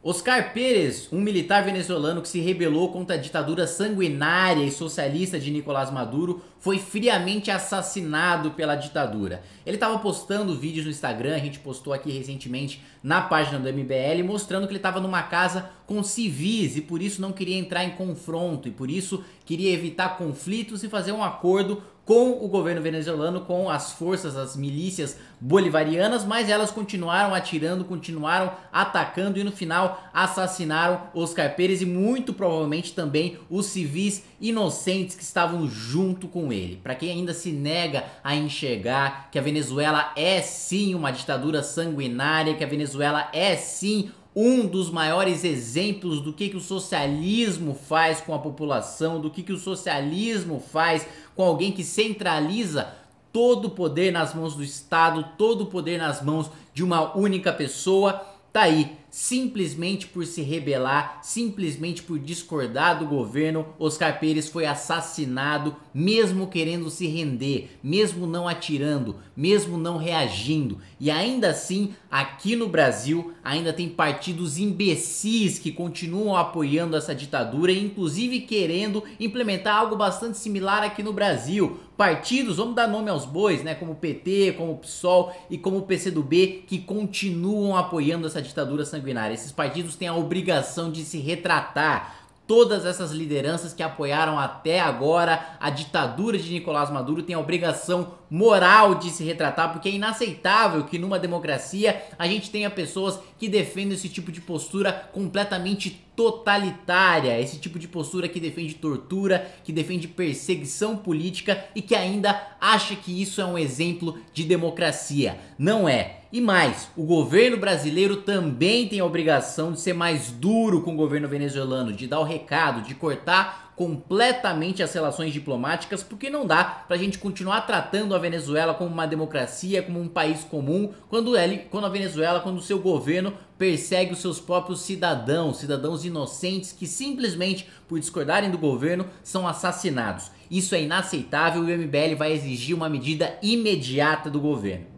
Oscar Pérez, um militar venezuelano que se rebelou contra a ditadura sanguinária e socialista de Nicolás Maduro, foi friamente assassinado pela ditadura. Ele estava postando vídeos no Instagram, a gente postou aqui recentemente na página do MBL, mostrando que ele estava numa casa com civis e por isso não queria entrar em confronto e por isso queria evitar conflitos e fazer um acordo com o governo venezuelano, com as forças, as milícias bolivarianas, mas elas continuaram atirando, continuaram atacando e no final assassinaram Oscar Pérez e muito provavelmente também os civis inocentes que estavam junto com ele. Para quem ainda se nega a enxergar que a Venezuela é sim uma ditadura sanguinária, que a Venezuela é sim um dos maiores exemplos do que, que o socialismo faz com a população, do que, que o socialismo faz com alguém que centraliza todo o poder nas mãos do Estado, todo o poder nas mãos de uma única pessoa. Tá aí, simplesmente por se rebelar, simplesmente por discordar do governo, Oscar Pérez foi assassinado, mesmo querendo se render, mesmo não atirando, mesmo não reagindo. E ainda assim, aqui no Brasil, ainda tem partidos imbecis que continuam apoiando essa ditadura, inclusive querendo implementar algo bastante similar aqui no Brasil partidos, vamos dar nome aos bois, né, como o PT, como o PSOL e como o PCdoB, que continuam apoiando essa ditadura sanitária sanguinária. Esses partidos têm a obrigação de se retratar. Todas essas lideranças que apoiaram até agora a ditadura de Nicolás Maduro têm a obrigação moral de se retratar, porque é inaceitável que numa democracia a gente tenha pessoas que defendem esse tipo de postura completamente totalitária, esse tipo de postura que defende tortura, que defende perseguição política e que ainda acha que isso é um exemplo de democracia. Não é. E mais, o governo brasileiro também tem a obrigação de ser mais duro com o governo venezuelano, de dar o recado, de cortar completamente as relações diplomáticas, porque não dá para a gente continuar tratando a Venezuela como uma democracia, como um país comum, quando, ele, quando a Venezuela, quando o seu governo persegue os seus próprios cidadãos, cidadãos inocentes que simplesmente por discordarem do governo são assassinados. Isso é inaceitável e o MBL vai exigir uma medida imediata do governo.